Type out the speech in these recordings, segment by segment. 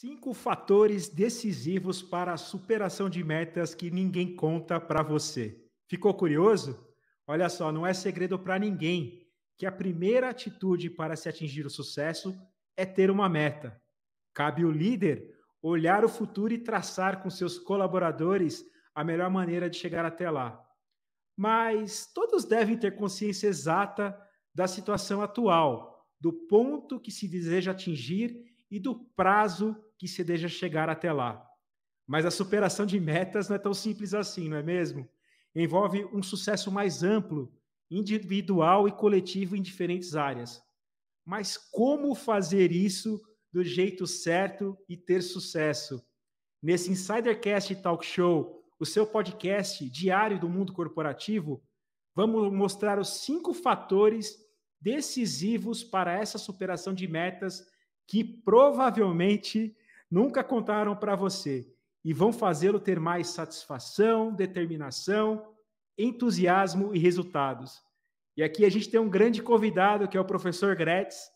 Cinco fatores decisivos para a superação de metas que ninguém conta para você. Ficou curioso? Olha só, não é segredo para ninguém que a primeira atitude para se atingir o sucesso é ter uma meta. Cabe ao líder olhar o futuro e traçar com seus colaboradores a melhor maneira de chegar até lá. Mas todos devem ter consciência exata da situação atual, do ponto que se deseja atingir e do prazo que se deseja chegar até lá. Mas a superação de metas não é tão simples assim, não é mesmo? Envolve um sucesso mais amplo, individual e coletivo em diferentes áreas. Mas como fazer isso do jeito certo e ter sucesso? Nesse Insidercast Talk Show, o seu podcast diário do mundo corporativo, vamos mostrar os cinco fatores decisivos para essa superação de metas que provavelmente nunca contaram para você e vão fazê-lo ter mais satisfação, determinação, entusiasmo e resultados. E aqui a gente tem um grande convidado, que é o professor Gretz,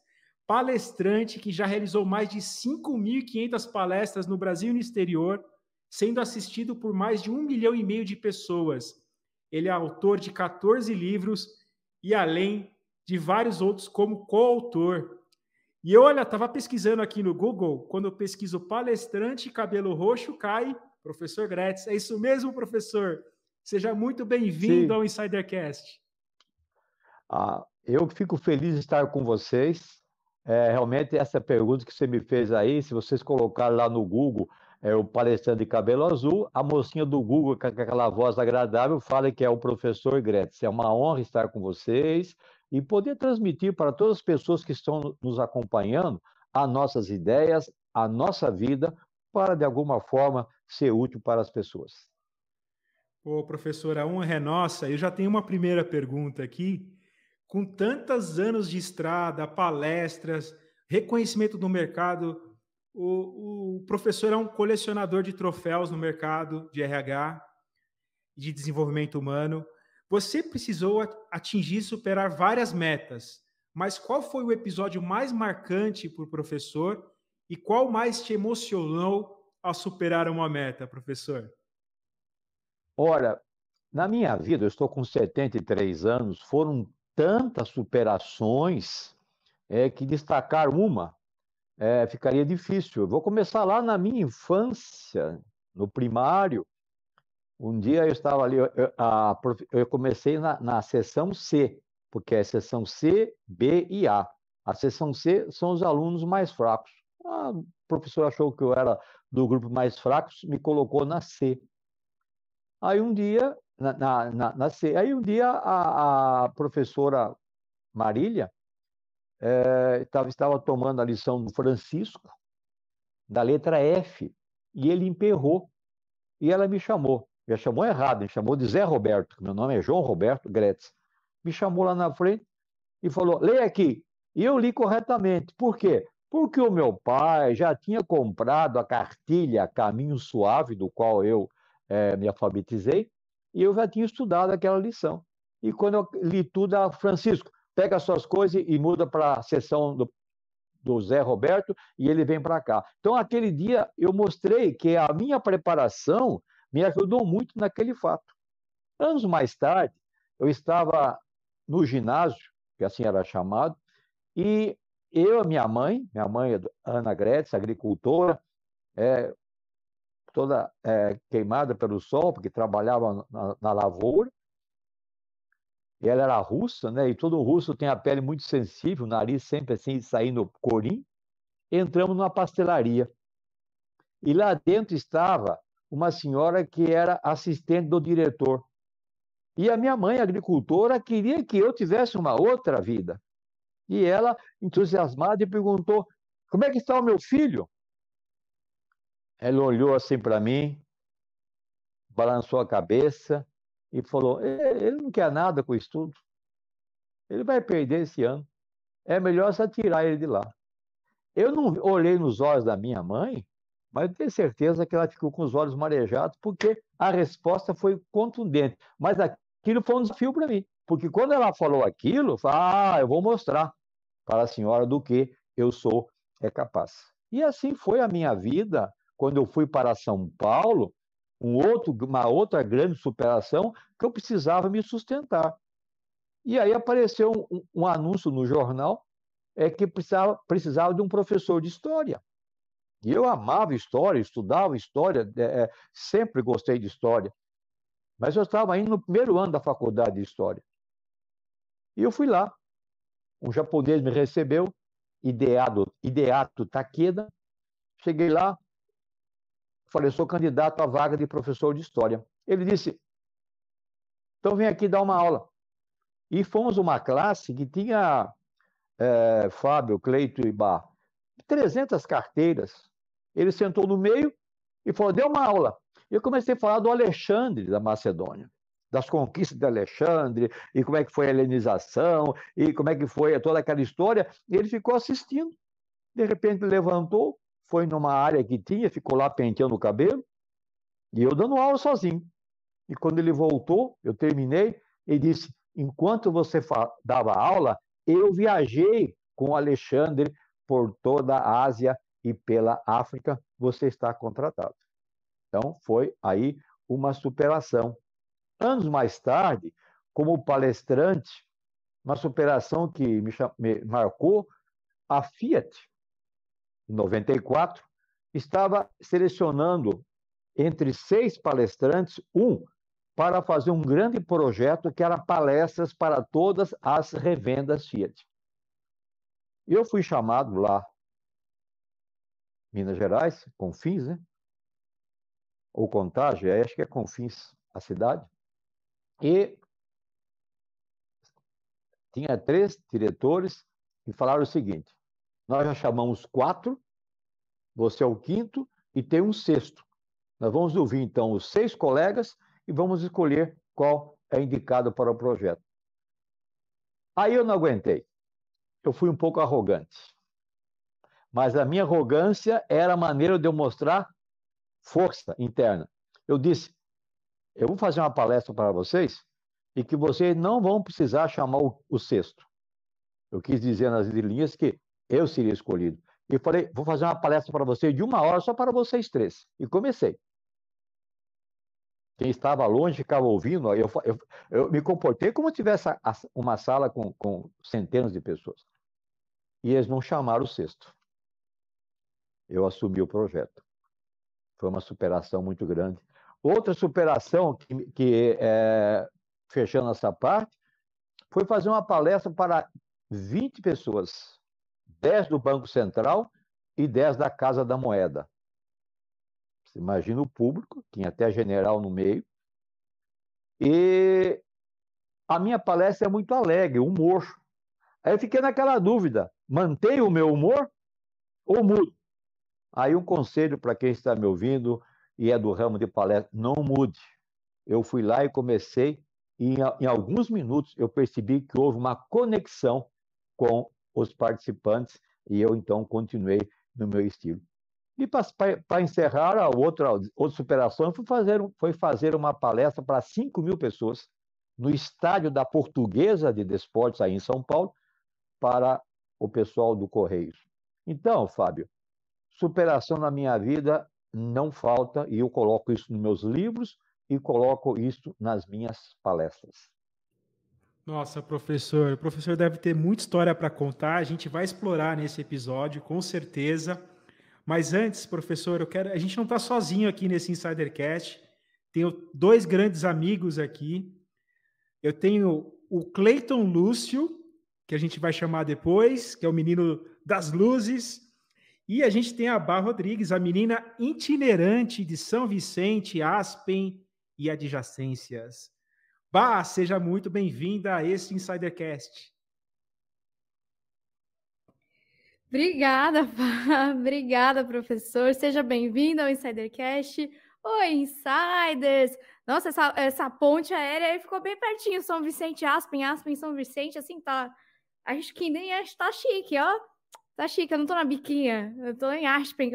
palestrante que já realizou mais de 5.500 palestras no Brasil e no exterior, sendo assistido por mais de um milhão e meio de pessoas. Ele é autor de 14 livros e além de vários outros como coautor e eu, olha, estava pesquisando aqui no Google, quando eu pesquiso palestrante cabelo roxo, cai professor Gretz. É isso mesmo, professor? Seja muito bem-vindo ao Insidercast. Ah, eu fico feliz de estar com vocês. É, realmente, essa pergunta que você me fez aí, se vocês colocarem lá no Google é, o palestrante de cabelo azul, a mocinha do Google, com aquela voz agradável, fala que é o professor Gretz. É uma honra estar com vocês e poder transmitir para todas as pessoas que estão nos acompanhando as nossas ideias, a nossa vida, para de alguma forma ser útil para as pessoas. Ô, professor, a honra é nossa. Eu já tenho uma primeira pergunta aqui. Com tantos anos de estrada, palestras, reconhecimento do mercado, o, o, professor é um colecionador de troféus no mercado de RH, de desenvolvimento humano. Você precisou atingir e superar várias metas, mas qual foi o episódio mais marcante para o professor e qual mais te emocionou ao superar uma meta, professor? Olha, na minha vida, eu estou com 73 anos, foram tantas superações é, que destacar uma é, ficaria difícil. Eu vou começar lá na minha infância, no primário. Um dia eu estava ali, eu, a, eu comecei na, na sessão C, porque é a sessão C, B e A. A sessão C são os alunos mais fracos. A professora achou que eu era do grupo mais fraco, me colocou na C. Aí um dia, na, na, na, C, aí um dia a, a professora Marília é, estava tomando a lição do Francisco, da letra F, e ele emperrou. E ela me chamou. Já chamou errado, me chamou de Zé Roberto, meu nome é João Roberto Gretz. Me chamou lá na frente e falou: leia aqui. E eu li corretamente. Por quê? Porque o meu pai já tinha comprado a cartilha Caminho Suave, do qual eu é, me alfabetizei, e eu já tinha estudado aquela lição. E quando eu li tudo, a Francisco, pega suas coisas e muda para a sessão do, do Zé Roberto e ele vem para cá. Então, aquele dia, eu mostrei que a minha preparação me ajudou muito naquele fato. Anos mais tarde, eu estava no ginásio, que assim era chamado, e eu e minha mãe, minha mãe é Ana Gretz, agricultora, é, toda é, queimada pelo sol, porque trabalhava na, na lavoura, e ela era russa, né? E todo russo tem a pele muito sensível, o nariz sempre assim saindo corim. Entramos numa pastelaria. E lá dentro estava uma senhora que era assistente do diretor. E a minha mãe, agricultora, queria que eu tivesse uma outra vida. E ela, entusiasmada, perguntou: Como é que está o meu filho? Ela olhou assim para mim, balançou a cabeça e falou: Ele não quer nada com o estudo. Ele vai perder esse ano. É melhor só tirar ele de lá. Eu não olhei nos olhos da minha mãe mas eu tenho certeza que ela ficou com os olhos marejados, porque a resposta foi contundente. Mas aquilo foi um desafio para mim, porque quando ela falou aquilo, eu falei, ah, eu vou mostrar para a senhora do que eu sou é capaz. E assim foi a minha vida quando eu fui para São Paulo, um outro, uma outra grande superação que eu precisava me sustentar. E aí apareceu um, um anúncio no jornal é que precisava, precisava de um professor de história. E eu amava história, estudava história, é, é, sempre gostei de história. Mas eu estava indo no primeiro ano da faculdade de história. E eu fui lá. Um japonês me recebeu, ideado, ideato Takeda. Cheguei lá, falei, sou candidato à vaga de professor de história. Ele disse, então vem aqui dar uma aula. E fomos uma classe que tinha é, Fábio, Cleito e Bar, 300 carteiras ele sentou no meio e falou, deu uma aula. Eu comecei a falar do Alexandre da Macedônia, das conquistas de Alexandre, e como é que foi a helenização, e como é que foi toda aquela história. E ele ficou assistindo. De repente levantou, foi numa área que tinha, ficou lá penteando o cabelo, e eu dando aula sozinho. E quando ele voltou, eu terminei, ele disse: Enquanto você dava aula, eu viajei com o Alexandre por toda a Ásia e pela África, você está contratado. Então, foi aí uma superação. Anos mais tarde, como palestrante, uma superação que me, me marcou, a Fiat, em 94, estava selecionando entre seis palestrantes, um para fazer um grande projeto que era palestras para todas as revendas Fiat. Eu fui chamado lá Minas Gerais, Confins, né? Ou Contagem, acho que é Confins, a cidade. E tinha três diretores que falaram o seguinte: nós já chamamos quatro, você é o quinto e tem um sexto. Nós vamos ouvir então os seis colegas e vamos escolher qual é indicado para o projeto. Aí eu não aguentei. Eu fui um pouco arrogante mas a minha arrogância era a maneira de eu mostrar força interna. Eu disse: eu vou fazer uma palestra para vocês e que vocês não vão precisar chamar o, o sexto. Eu quis dizer nas linhas que eu seria escolhido. E falei: vou fazer uma palestra para vocês de uma hora só para vocês três. E comecei. Quem estava longe ficava ouvindo. Eu, eu, eu me comportei como se tivesse uma sala com, com centenas de pessoas. E eles não chamaram o sexto eu assumi o projeto. Foi uma superação muito grande. Outra superação, que, que é, fechando essa parte, foi fazer uma palestra para 20 pessoas, 10 do Banco Central e 10 da Casa da Moeda. Você imagina o público, tinha até general no meio. E a minha palestra é muito alegre, humor. Aí eu fiquei naquela dúvida: mantenho o meu humor ou mudo? Aí um conselho para quem está me ouvindo e é do ramo de palestra, não mude. Eu fui lá e comecei e em, em alguns minutos eu percebi que houve uma conexão com os participantes e eu então continuei no meu estilo. E para encerrar, a outra, outra superação foi fazer, foi fazer uma palestra para 5 mil pessoas no estádio da Portuguesa de Desportes, aí em São Paulo, para o pessoal do Correios. Então, Fábio, Superação na minha vida não falta e eu coloco isso nos meus livros e coloco isso nas minhas palestras. Nossa, professor, o professor deve ter muita história para contar. A gente vai explorar nesse episódio, com certeza. Mas antes, professor, eu quero. A gente não está sozinho aqui nesse Insidercast. Tenho dois grandes amigos aqui. Eu tenho o Cleiton Lúcio, que a gente vai chamar depois, que é o menino das luzes, e a gente tem a Bar Rodrigues, a menina itinerante de São Vicente, Aspen e adjacências. Bah, seja muito bem-vinda a esse Insidercast. Obrigada, Pá. Obrigada, professor. Seja bem-vindo ao Insidercast. Oi, Insiders! Nossa, essa, essa ponte aérea aí ficou bem pertinho. São Vicente, Aspen, Aspen, São Vicente, assim, tá... Acho que nem está é, chique, ó. Tá chique, eu não tô na biquinha, eu tô em Aspen,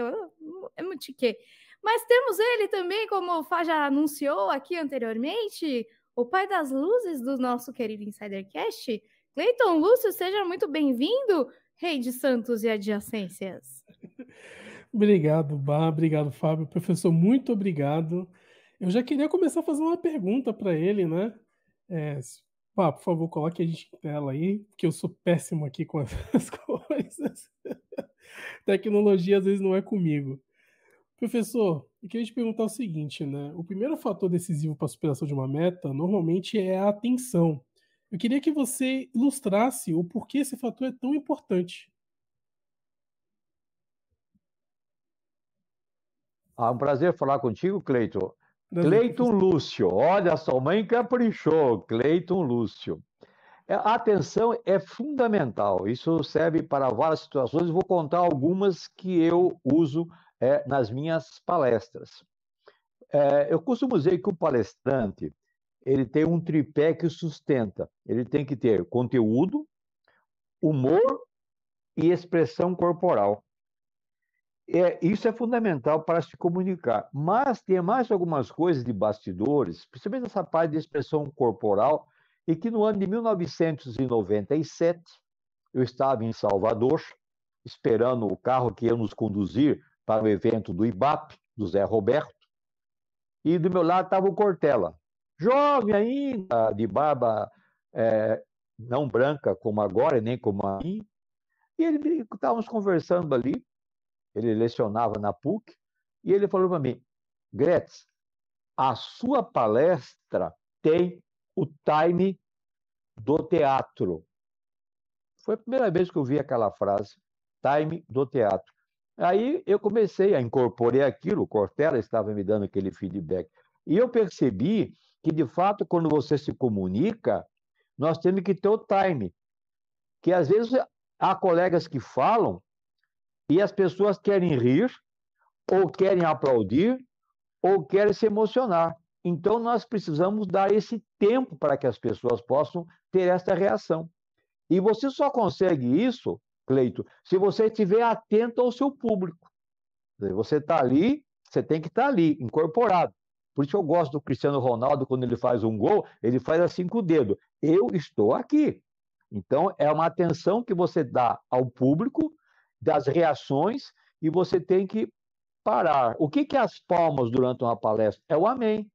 é muito chique. Mas temos ele também, como o Fá já anunciou aqui anteriormente, o pai das luzes do nosso querido Insidercast. Cleiton Lúcio, seja muito bem-vindo, rei de Santos e adjacências. obrigado, Bar obrigado, Fábio. Professor, muito obrigado. Eu já queria começar a fazer uma pergunta para ele, né? É, Pá, por favor, coloque a gente em tela aí, porque eu sou péssimo aqui com essas coisas. Tecnologia às vezes não é comigo. Professor, eu queria te perguntar o seguinte, né? O primeiro fator decisivo para a superação de uma meta normalmente é a atenção. Eu queria que você ilustrasse o porquê esse fator é tão importante. Ah, um prazer falar contigo, Cleiton. Cleiton Lúcio, olha só, mãe caprichou, Cleiton Lúcio. É, a atenção é fundamental, isso serve para várias situações, vou contar algumas que eu uso é, nas minhas palestras. É, eu costumo dizer que o palestrante ele tem um tripé que sustenta. Ele tem que ter conteúdo, humor e expressão corporal. É, isso é fundamental para se comunicar. Mas tem mais algumas coisas de bastidores, principalmente essa parte de expressão corporal, e que no ano de 1997, eu estava em Salvador, esperando o carro que ia nos conduzir para o evento do IBAP, do Zé Roberto, e do meu lado estava o Cortella, jovem ainda, de barba é, não branca como agora, nem como aí, e ele estávamos conversando ali, ele lecionava na PUC, e ele falou para mim: Gretz, a sua palestra tem o time do teatro. Foi a primeira vez que eu vi aquela frase, time do teatro. Aí eu comecei a incorporar aquilo, o Cortella estava me dando aquele feedback. E eu percebi que, de fato, quando você se comunica, nós temos que ter o time. Que às vezes há colegas que falam e as pessoas querem rir, ou querem aplaudir, ou querem se emocionar. Então, nós precisamos dar esse tempo para que as pessoas possam ter essa reação. E você só consegue isso, Cleito, se você estiver atento ao seu público. Você está ali, você tem que estar tá ali, incorporado. Por isso eu gosto do Cristiano Ronaldo, quando ele faz um gol, ele faz assim com o dedo. Eu estou aqui. Então, é uma atenção que você dá ao público das reações e você tem que parar. O que, que é as palmas durante uma palestra? É o amém.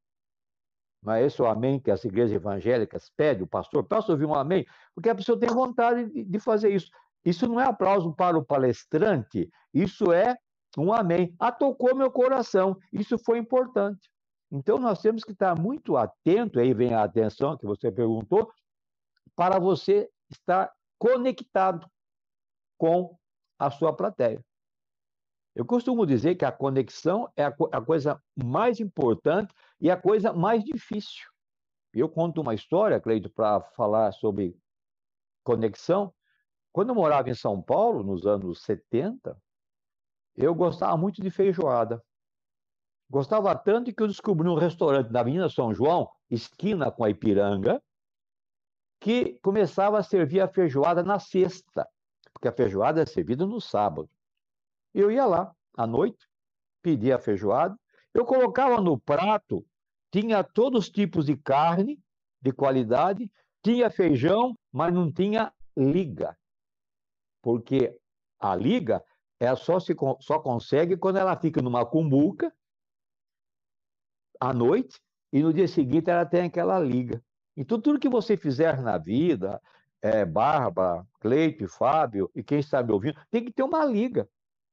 Não é esse o amém que as igrejas evangélicas pedem, o pastor, posso ouvir um amém? Porque a pessoa tem vontade de fazer isso. Isso não é aplauso para o palestrante, isso é um amém. Atocou ah, meu coração, isso foi importante. Então nós temos que estar muito atento, aí vem a atenção que você perguntou, para você estar conectado com a sua plateia. Eu costumo dizer que a conexão é a, co a coisa mais importante e a coisa mais difícil. Eu conto uma história, Cleito, para falar sobre conexão. Quando eu morava em São Paulo, nos anos 70, eu gostava muito de feijoada. Gostava tanto que eu descobri um restaurante na Avenida São João, esquina com a Ipiranga, que começava a servir a feijoada na sexta porque a feijoada é servida no sábado. Eu ia lá à noite, pedia a feijoada, eu colocava no prato, tinha todos os tipos de carne de qualidade, tinha feijão, mas não tinha liga. Porque a liga é só se só consegue quando ela fica numa cumbuca à noite e no dia seguinte ela tem aquela liga. Então tudo que você fizer na vida, é, Barba, Cleito, Fábio e quem está me ouvindo, tem que ter uma liga.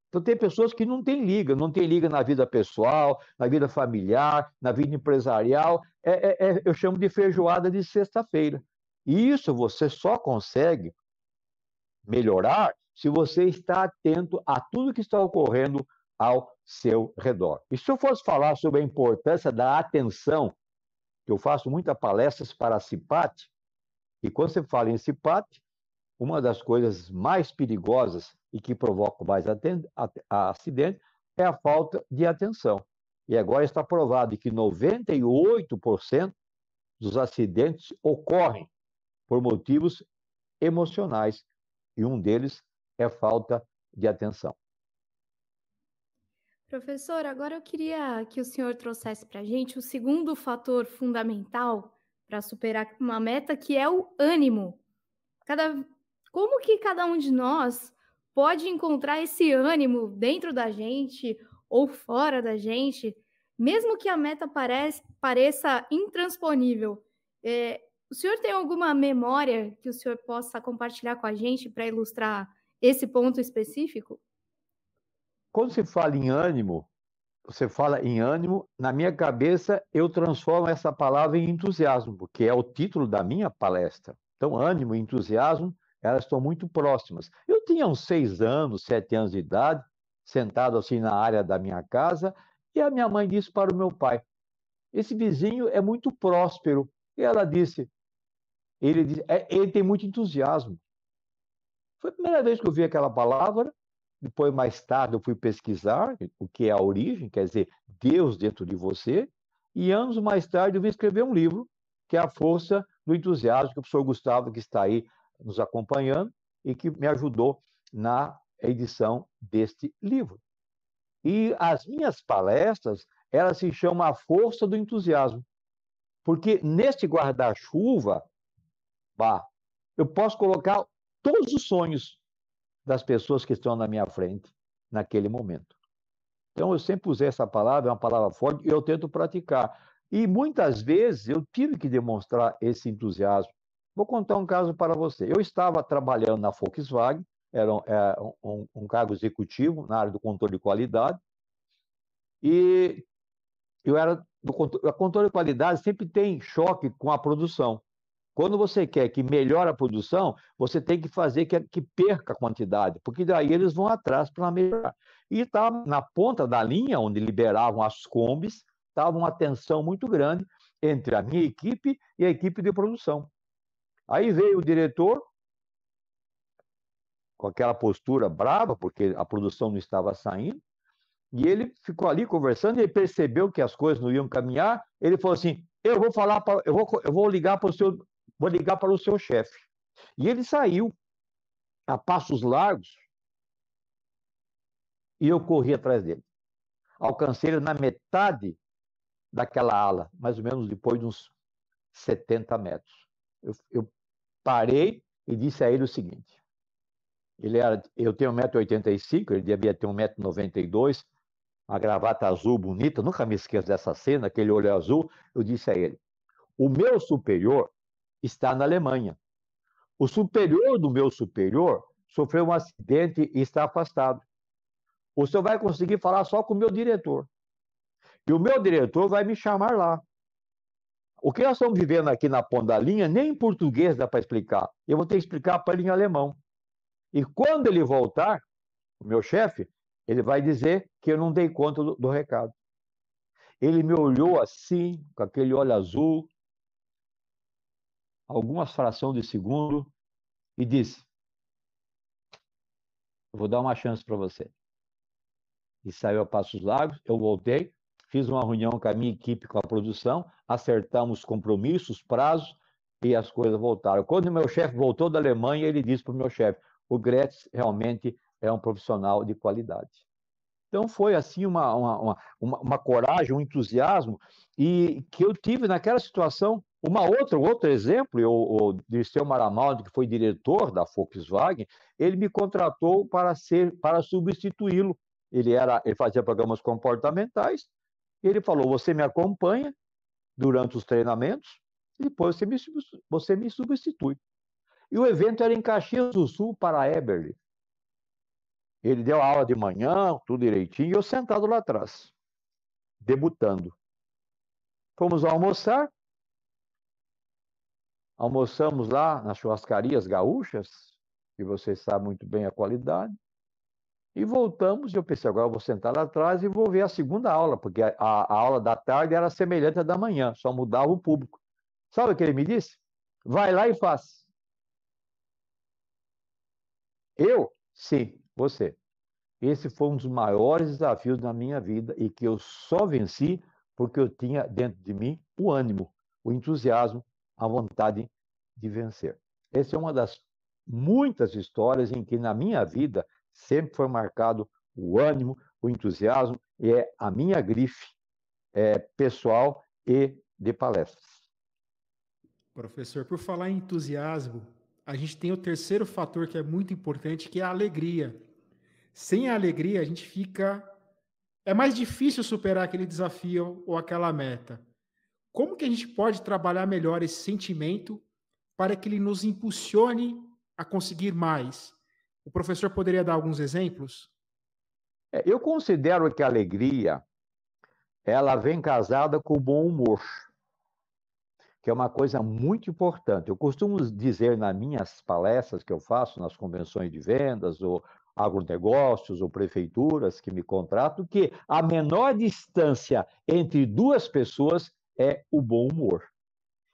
Então tem pessoas que não têm liga, não tem liga na vida pessoal, na vida familiar, na vida empresarial. É, é, é, eu chamo de feijoada de sexta-feira. E isso você só consegue melhorar se você está atento a tudo que está ocorrendo ao seu redor. E se eu fosse falar sobre a importância da atenção, que eu faço muitas palestras para a Cipate e quando você fala em CIPAT, uma das coisas mais perigosas e que provoca mais acidente é a falta de atenção. E agora está provado que 98% dos acidentes ocorrem por motivos emocionais, e um deles é falta de atenção. Professor, agora eu queria que o senhor trouxesse para a gente o segundo fator fundamental para superar uma meta que é o ânimo. Cada, como que cada um de nós pode encontrar esse ânimo dentro da gente ou fora da gente, mesmo que a meta parece, pareça intransponível? É, o senhor tem alguma memória que o senhor possa compartilhar com a gente para ilustrar esse ponto específico? Quando se fala em ânimo, você fala em ânimo, na minha cabeça eu transformo essa palavra em entusiasmo, porque é o título da minha palestra. Então, ânimo e entusiasmo, elas estão muito próximas. Eu tinha uns seis anos, sete anos de idade, sentado assim na área da minha casa, e a minha mãe disse para o meu pai: Esse vizinho é muito próspero. E ela disse: Ele, disse, é, ele tem muito entusiasmo. Foi a primeira vez que eu vi aquela palavra depois, mais tarde, eu fui pesquisar o que é a origem, quer dizer, Deus dentro de você. E anos mais tarde, eu vim escrever um livro, que é A Força do Entusiasmo, que o professor Gustavo, que está aí nos acompanhando, e que me ajudou na edição deste livro. E as minhas palestras, elas se chamam A Força do Entusiasmo, porque neste guarda-chuva, bah, eu posso colocar todos os sonhos das pessoas que estão na minha frente naquele momento. Então, eu sempre usei essa palavra, é uma palavra forte, e eu tento praticar. E muitas vezes eu tive que demonstrar esse entusiasmo. Vou contar um caso para você. Eu estava trabalhando na Volkswagen, era um, era é, um, um cargo executivo na área do controle de qualidade, e eu era do controle, a controle de qualidade sempre tem choque com a produção. Quando você quer que melhore a produção, você tem que fazer que, que perca a quantidade, porque daí eles vão atrás para melhorar. E tá na ponta da linha, onde liberavam as combis, estava uma tensão muito grande entre a minha equipe e a equipe de produção. Aí veio o diretor, com aquela postura brava, porque a produção não estava saindo, e ele ficou ali conversando, e ele percebeu que as coisas não iam caminhar, ele falou assim, eu vou falar, pra, eu, vou, eu vou ligar para o senhor" vou ligar para o seu chefe. E ele saiu a passos largos e eu corri atrás dele. Alcancei ele na metade daquela ala, mais ou menos depois de uns 70 metros. Eu, eu parei e disse a ele o seguinte: ele era, eu tenho 1,85m, ele devia ter 1,92m, a gravata azul bonita, nunca me esqueço dessa cena, aquele olho azul. Eu disse a ele: o meu superior está na Alemanha. O superior do meu superior sofreu um acidente e está afastado. O senhor vai conseguir falar só com o meu diretor. E o meu diretor vai me chamar lá. O que nós estamos vivendo aqui na ponta da linha, nem em português dá para explicar. Eu vou ter que explicar para ele em alemão. E quando ele voltar, o meu chefe, ele vai dizer que eu não dei conta do, do recado. Ele me olhou assim, com aquele olho azul, algumas frações de segundo e disse: Vou dar uma chance para você. E saiu a Passos Lagos, eu voltei, fiz uma reunião com a minha equipe, com a produção, acertamos compromissos, prazos e as coisas voltaram. Quando o meu chefe voltou da Alemanha, ele disse para o meu chefe: O Gretz realmente é um profissional de qualidade. Então foi assim uma, uma, uma, uma, coragem, um entusiasmo, e que eu tive naquela situação. Uma outra, um outro exemplo, eu, o Dirceu Maramaldi, que foi diretor da Volkswagen, ele me contratou para ser para substituí-lo. Ele era, ele fazia programas comportamentais. Ele falou: "Você me acompanha durante os treinamentos e depois você me, você me substitui". E o evento era em Caxias do Sul para Eberly. Ele deu aula de manhã, tudo direitinho, e eu sentado lá atrás, debutando. Fomos almoçar. Almoçamos lá nas churrascarias gaúchas, que você sabe muito bem a qualidade. E voltamos, e eu pensei, agora eu vou sentar lá atrás e vou ver a segunda aula, porque a, a, aula da tarde era semelhante à da manhã, só mudava o público. Sabe o que ele me disse? Vai lá e faz. Eu? Sim você. Esse foi um dos maiores desafios da minha vida e que eu só venci porque eu tinha dentro de mim o ânimo, o entusiasmo, a vontade de vencer. Essa é uma das muitas histórias em que na minha vida sempre foi marcado o ânimo, o entusiasmo e é a minha grife é, pessoal e de palestras. Professor, por falar em entusiasmo, a gente tem o terceiro fator que é muito importante, que é a alegria. Sem a alegria, a gente fica. É mais difícil superar aquele desafio ou aquela meta. Como que a gente pode trabalhar melhor esse sentimento para que ele nos impulsione a conseguir mais? O professor poderia dar alguns exemplos? É, eu considero que a alegria ela vem casada com o bom humor que é uma coisa muito importante. Eu costumo dizer nas minhas palestras que eu faço, nas convenções de vendas, ou agronegócios, ou prefeituras que me contratam, que a menor distância entre duas pessoas é o bom humor.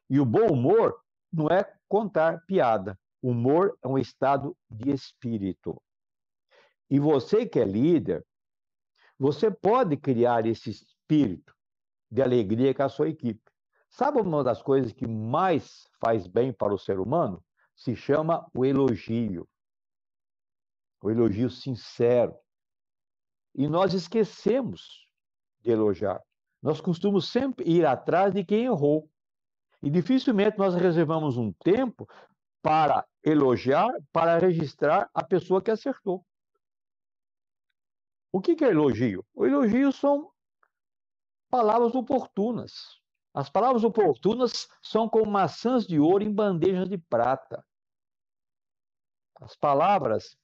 E o bom humor não é contar piada. Humor é um estado de espírito. E você que é líder, você pode criar esse espírito de alegria com a sua equipe. Sabe uma das coisas que mais faz bem para o ser humano? Se chama o elogio. O elogio sincero. E nós esquecemos de elogiar. Nós costumamos sempre ir atrás de quem errou. E dificilmente nós reservamos um tempo para elogiar, para registrar a pessoa que acertou. O que é elogio? O elogio são palavras oportunas as palavras oportunas são como maçãs de ouro em bandejas de prata. As palavras,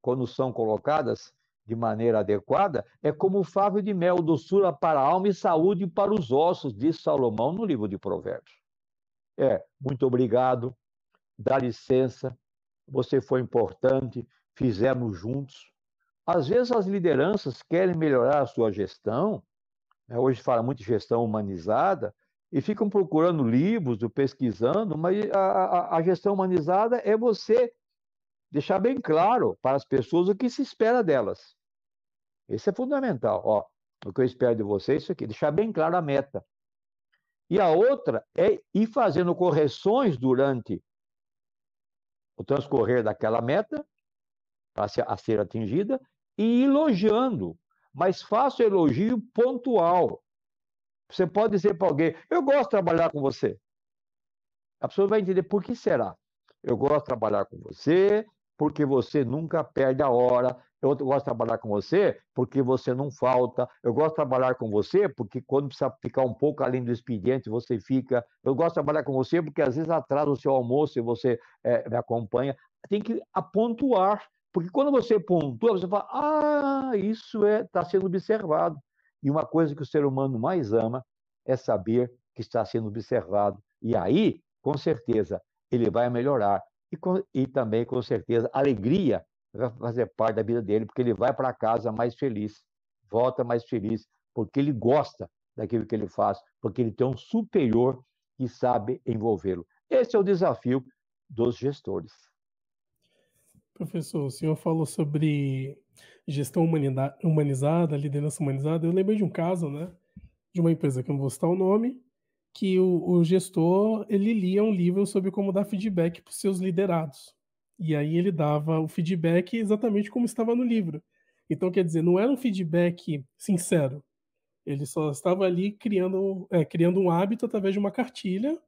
quando são colocadas de maneira adequada, é como o favo de mel, doçura para a alma e saúde para os ossos, diz Salomão no livro de Provérbios. É, muito obrigado, dá licença, você foi importante, fizemos juntos. Às vezes as lideranças querem melhorar a sua gestão, né, hoje fala muito de gestão humanizada, e ficam procurando livros, pesquisando, mas a, a, a gestão humanizada é você deixar bem claro para as pessoas o que se espera delas. esse é fundamental. Ó, o que eu espero de você é isso aqui, deixar bem claro a meta. E a outra é ir fazendo correções durante o transcorrer daquela meta para a ser atingida e elogiando mas faça elogio pontual. Você pode dizer para alguém: Eu gosto de trabalhar com você. A pessoa vai entender por que será. Eu gosto de trabalhar com você porque você nunca perde a hora. Eu gosto de trabalhar com você porque você não falta. Eu gosto de trabalhar com você porque quando precisa ficar um pouco além do expediente, você fica. Eu gosto de trabalhar com você porque às vezes atrasa o seu almoço e você é, me acompanha. Tem que apontuar porque quando você pontua, você fala, ah, isso está é, tá sendo observado. E uma coisa que o ser humano mais ama é saber que está sendo observado. E aí, com certeza, ele vai melhorar. E, com, e também, com certeza, alegria vai fazer parte da vida dele, porque ele vai para casa mais feliz, volta mais feliz, porque ele gosta daquilo que ele faz, porque ele tem um superior que sabe envolvê-lo. Esse é o desafio dos gestores. Professor, o senhor falou sobre gestão humanizada, liderança humanizada. Eu lembrei de um caso, né, de uma empresa que eu não vou citar o nome, que o, o gestor ele lia um livro sobre como dar feedback para os seus liderados. E aí ele dava o feedback exatamente como estava no livro. Então, quer dizer, não era um feedback sincero. Ele só estava ali criando, é, criando um hábito através de uma cartilha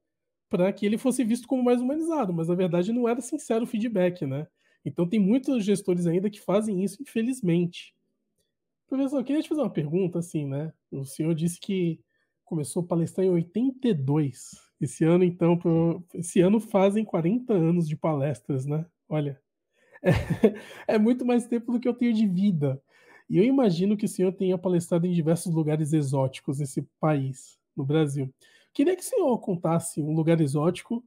para que ele fosse visto como mais humanizado, mas na verdade não era sincero o feedback, né? Então tem muitos gestores ainda que fazem isso, infelizmente. Professor, eu queria te fazer uma pergunta, assim, né? O senhor disse que começou a palestrar em 82. Esse ano, então, pro... esse ano fazem 40 anos de palestras, né? Olha, é... é muito mais tempo do que eu tenho de vida. E eu imagino que o senhor tenha palestrado em diversos lugares exóticos nesse país, no Brasil. Queria que o senhor contasse um lugar exótico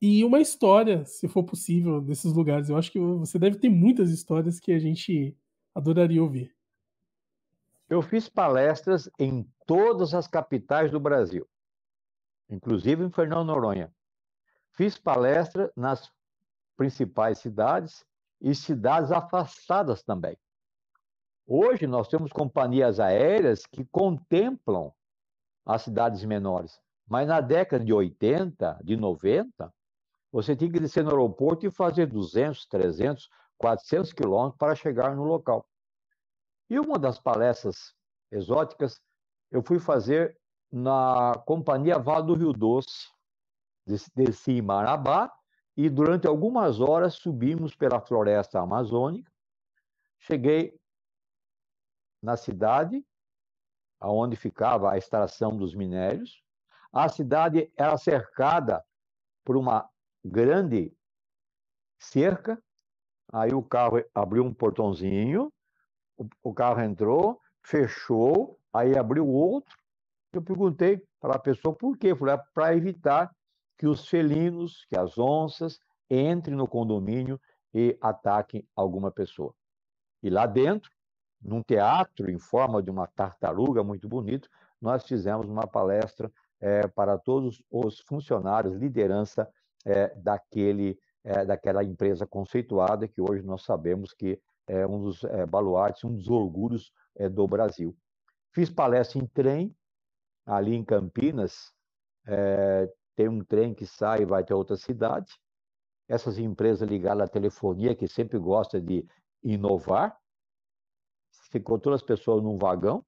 e uma história, se for possível, desses lugares. Eu acho que você deve ter muitas histórias que a gente adoraria ouvir. Eu fiz palestras em todas as capitais do Brasil, inclusive em Fernando Noronha. Fiz palestra nas principais cidades e cidades afastadas também. Hoje nós temos companhias aéreas que contemplam as cidades menores, mas na década de 80, de 90, você tinha que descer no aeroporto e fazer 200, 300, 400 quilômetros para chegar no local. E uma das palestras exóticas eu fui fazer na Companhia Vale do Rio Doce, desci em Marabá e durante algumas horas subimos pela floresta amazônica. Cheguei na cidade, aonde ficava a extração dos minérios. A cidade era cercada por uma grande cerca. Aí o carro abriu um portãozinho, o, o carro entrou, fechou, aí abriu outro. Eu perguntei para a pessoa por quê. Falei, ah, para evitar que os felinos, que as onças, entrem no condomínio e ataquem alguma pessoa. E lá dentro, num teatro em forma de uma tartaruga muito bonito, nós fizemos uma palestra é, para todos os funcionários, liderança é, daquele, é, daquela empresa conceituada que hoje nós sabemos que é um dos é, baluartes, um dos orgulhos é, do Brasil. Fiz palestra em trem, ali em Campinas, é, tem um trem que sai e vai até outra cidade. Essas empresas ligadas à telefonia, que sempre gosta de inovar, ficou todas as pessoas num vagão,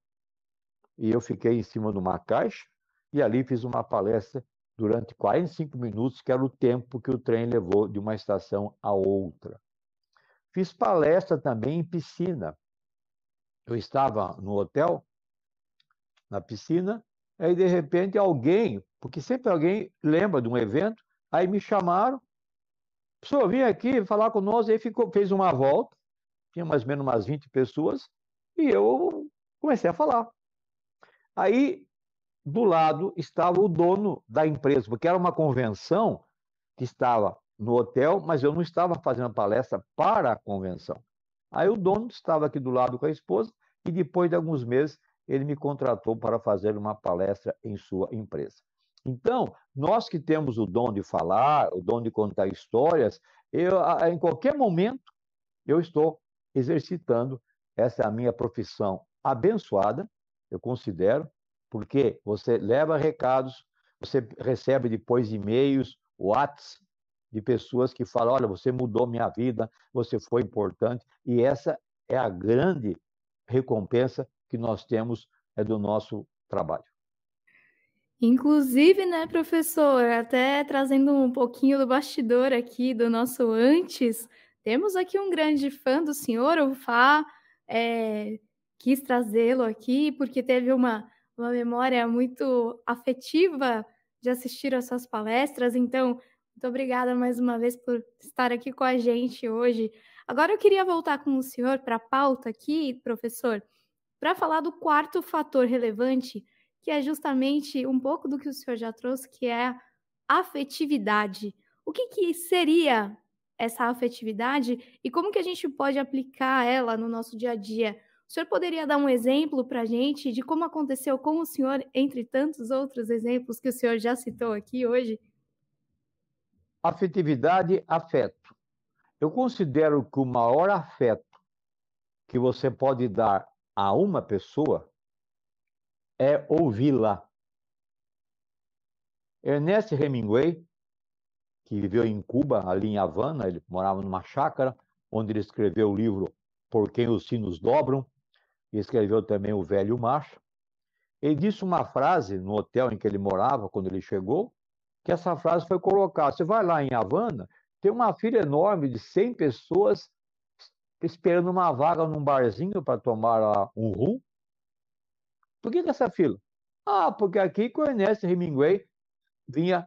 e eu fiquei em cima de uma caixa, e ali fiz uma palestra durante 45 minutos, que era o tempo que o trem levou de uma estação a outra. Fiz palestra também em piscina. Eu estava no hotel, na piscina, aí de repente alguém, porque sempre alguém lembra de um evento, aí me chamaram, pessoal, vim aqui falar conosco, aí ficou, fez uma volta, tinha mais ou menos umas 20 pessoas, e eu comecei a falar. Aí do lado estava o dono da empresa, porque era uma convenção que estava no hotel, mas eu não estava fazendo palestra para a convenção. Aí o dono estava aqui do lado com a esposa e depois de alguns meses ele me contratou para fazer uma palestra em sua empresa. Então, nós que temos o dom de falar, o dom de contar histórias, eu, em qualquer momento eu estou exercitando essa minha profissão abençoada, eu considero, porque você leva recados, você recebe depois e-mails, whats de pessoas que falam: olha, você mudou minha vida, você foi importante, e essa é a grande recompensa que nós temos é do nosso trabalho. Inclusive, né, professor, até trazendo um pouquinho do bastidor aqui do nosso antes, temos aqui um grande fã do senhor, o Fá, é, quis trazê-lo aqui porque teve uma uma memória muito afetiva de assistir às suas palestras. Então, muito obrigada mais uma vez por estar aqui com a gente hoje. Agora eu queria voltar com o senhor para a pauta aqui, professor, para falar do quarto fator relevante, que é justamente um pouco do que o senhor já trouxe, que é a afetividade. O que, que seria essa afetividade e como que a gente pode aplicar ela no nosso dia a dia? O senhor poderia dar um exemplo para a gente de como aconteceu com o senhor, entre tantos outros exemplos que o senhor já citou aqui hoje? Afetividade, afeto. Eu considero que o maior afeto que você pode dar a uma pessoa é ouvi-la. Ernest Hemingway, que viveu em Cuba, ali em Havana, ele morava numa chácara, onde ele escreveu o livro Por Quem os Sinos Dobram, e escreveu também O Velho Macho. Ele disse uma frase no hotel em que ele morava, quando ele chegou, que essa frase foi colocada. Você vai lá em Havana, tem uma fila enorme de 100 pessoas esperando uma vaga num barzinho para tomar um rum. Por que, que essa fila? Ah, porque aqui que Ernesto Hemingway vinha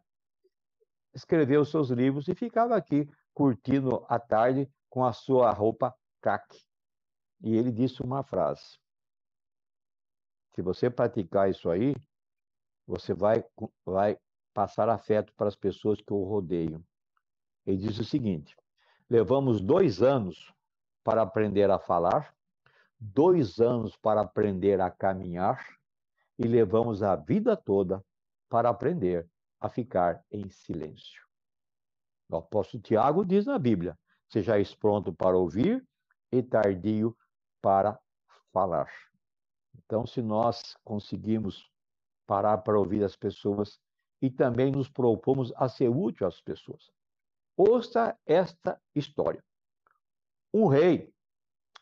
escrever os seus livros e ficava aqui curtindo a tarde com a sua roupa craque e ele disse uma frase: Se você praticar isso aí, você vai, vai passar afeto para as pessoas que o rodeiam. Ele disse o seguinte: levamos dois anos para aprender a falar, dois anos para aprender a caminhar e levamos a vida toda para aprender a ficar em silêncio. O apóstolo Tiago diz na Bíblia: sejais pronto para ouvir e tardio para falar. Então, se nós conseguimos parar para ouvir as pessoas e também nos propomos a ser útil às pessoas. Ouça esta história. Um rei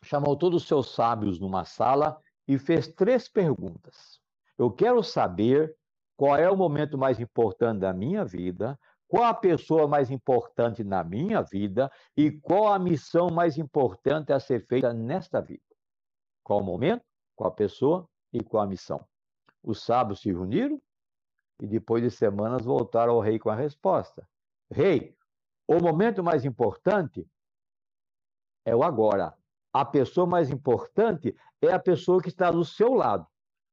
chamou todos os seus sábios numa sala e fez três perguntas. Eu quero saber qual é o momento mais importante da minha vida, qual a pessoa mais importante na minha vida e qual a missão mais importante a ser feita nesta vida com o momento, com a pessoa e com a missão. Os sábios se reuniram e depois de semanas voltaram ao rei com a resposta: Rei, o momento mais importante é o agora. A pessoa mais importante é a pessoa que está do seu lado.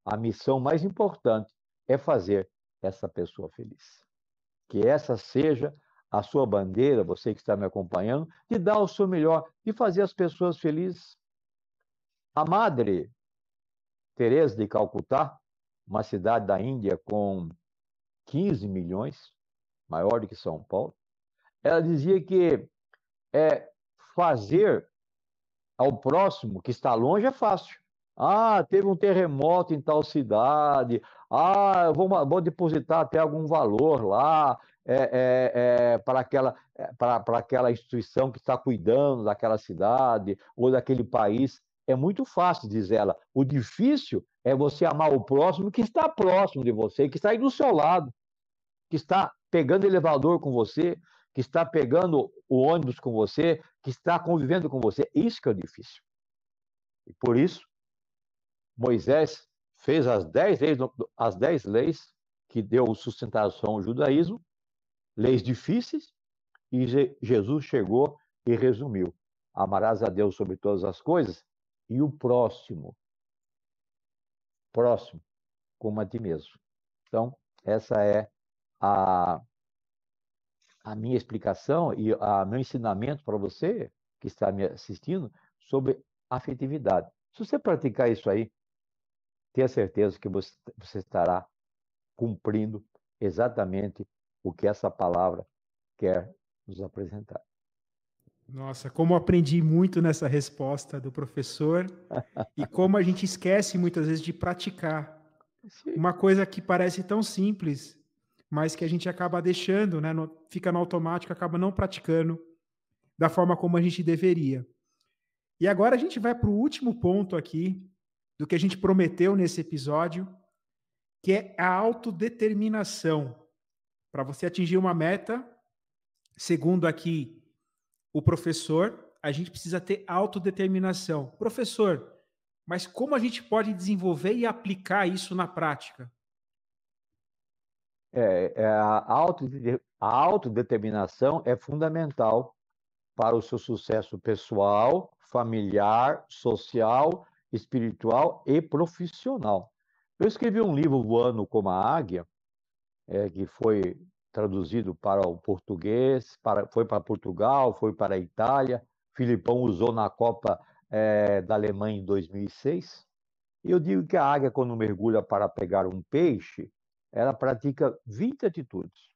A missão mais importante é fazer essa pessoa feliz. Que essa seja a sua bandeira, você que está me acompanhando, de dar o seu melhor, de fazer as pessoas felizes. A Madre Teresa de Calcutá, uma cidade da Índia com 15 milhões, maior do que São Paulo, ela dizia que é fazer ao próximo que está longe é fácil. Ah, teve um terremoto em tal cidade. Ah, vou, vou depositar até algum valor lá é, é, é, para aquela é, para aquela instituição que está cuidando daquela cidade ou daquele país é muito fácil, diz ela. O difícil é você amar o próximo que está próximo de você, que está aí do seu lado, que está pegando elevador com você, que está pegando o ônibus com você, que está convivendo com você. Isso que é o difícil. E por isso, Moisés fez as dez leis, as dez leis que deu sustentação ao judaísmo, leis difíceis, e Jesus chegou e resumiu: amarás a Deus sobre todas as coisas e o próximo, próximo como a ti mesmo. Então, essa é a, a minha explicação e o meu ensinamento para você que está me assistindo sobre afetividade. Se você praticar isso aí, tenha certeza que você, você estará cumprindo exatamente o que essa palavra quer nos apresentar. Nossa, como aprendi muito nessa resposta do professor e como a gente esquece muitas vezes de praticar. Uma coisa que parece tão simples, mas que a gente acaba deixando, né? fica no automático, acaba não praticando da forma como a gente deveria. E agora a gente vai para o último ponto aqui do que a gente prometeu nesse episódio, que é a autodeterminação. Para você atingir uma meta, segundo aqui o professor, a gente precisa ter autodeterminação. Professor, mas como a gente pode desenvolver e aplicar isso na prática? É, é a, autodeterminação é fundamental para o seu sucesso pessoal, familiar, social, espiritual e profissional. Eu escrevi um livro, Voando como a Águia, é, que foi traduzido para o português, para, foi para Portugal, foi para a Itália. Filipão usou na Copa é, da Alemanha em 2006. Eu digo que a águia, quando mergulha para pegar um peixe, ela pratica 20 atitudes.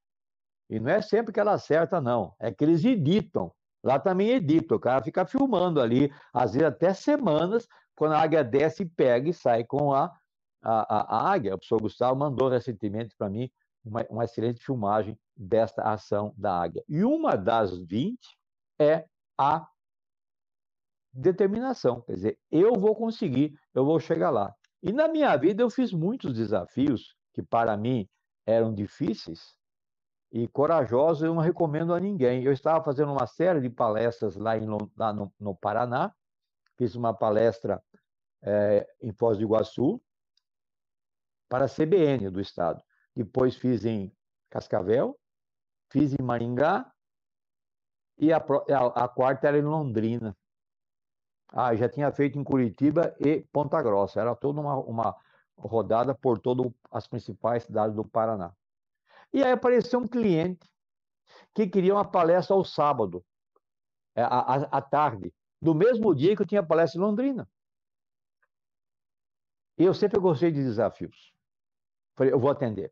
E não é sempre que ela acerta, não. É que eles editam. Lá também editam. o cara fica filmando ali, às vezes até semanas, quando a águia desce, pega e sai com a, a, a, a águia. O professor Gustavo mandou recentemente para mim uma, uma excelente filmagem desta ação da águia. E uma das 20 é a determinação, quer dizer, eu vou conseguir, eu vou chegar lá. E na minha vida eu fiz muitos desafios que para mim eram difíceis e corajosos, eu não recomendo a ninguém. Eu estava fazendo uma série de palestras lá, em, lá no, no, Paraná, fiz uma palestra é, em Foz do Iguaçu para a CBN do Estado depois fiz em Cascavel, fiz em Maringá e a, a, a quarta era em Londrina. Ah, já tinha feito em Curitiba e Ponta Grossa. Era toda uma, uma rodada por todas as principais cidades do Paraná. E aí apareceu um cliente que queria uma palestra ao sábado, à, é, à tarde, do mesmo dia que eu tinha palestra em Londrina. E eu sempre gostei de desafios. Falei, eu vou atender.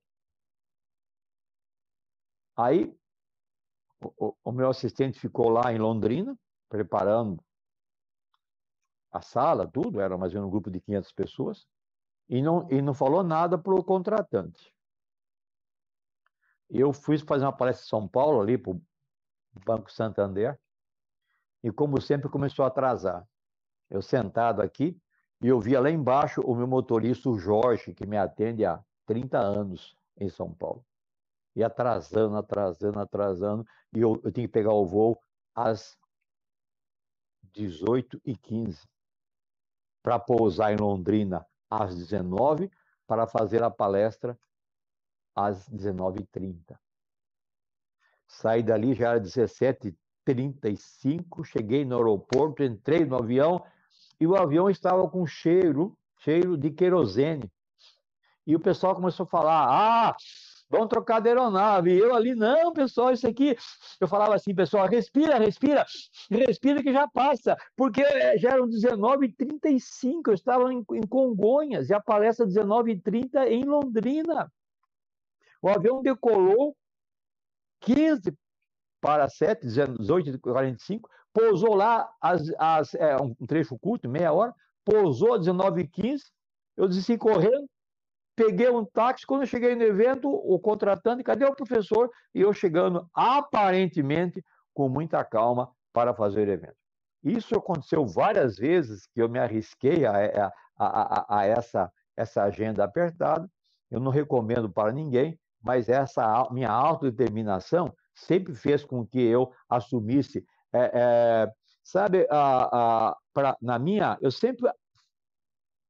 Aí o, o, meu assistente ficou lá em Londrina, preparando a sala, tudo, era mais ou menos um grupo de 500 pessoas, e não, e não falou nada para o contratante. Eu fui fazer uma palestra em São Paulo, ali para o Banco Santander, e como sempre começou a atrasar. Eu sentado aqui, e eu vi lá embaixo o meu motorista, o Jorge, que me atende há 30 anos em São Paulo e atrasando, atrasando, atrasando. E eu, eu tinha que pegar o voo às 18h15 para pousar em Londrina às 19 h para fazer a palestra às 19h30. Saí dali, já era 17h35, cheguei no aeroporto, entrei no avião e o avião estava com cheiro, cheiro de querosene. E o pessoal começou a falar: ah, vamos trocar de aeronave. E eu ali, não, pessoal, isso aqui. Eu falava assim, pessoal, respira, respira, respira que já passa. Porque é, já eram 19h35, eu estava em, em Congonhas, e a palestra 19h30 em Londrina. O avião decolou 15 para 7, 18 45 pousou lá é, um trecho curto, meia hora, pousou às 19h15, eu desci correndo, peguei um táxi. Quando eu cheguei no evento, o contratante, cadê o professor? E eu chegando aparentemente com muita calma para fazer o evento. Isso aconteceu várias vezes que eu me arrisquei a, a, a, a essa, essa agenda apertada. Eu não recomendo para ninguém, mas essa minha autodeterminação sempre fez com que eu assumisse. É, é, sabe, a, a, pra, na minha, eu sempre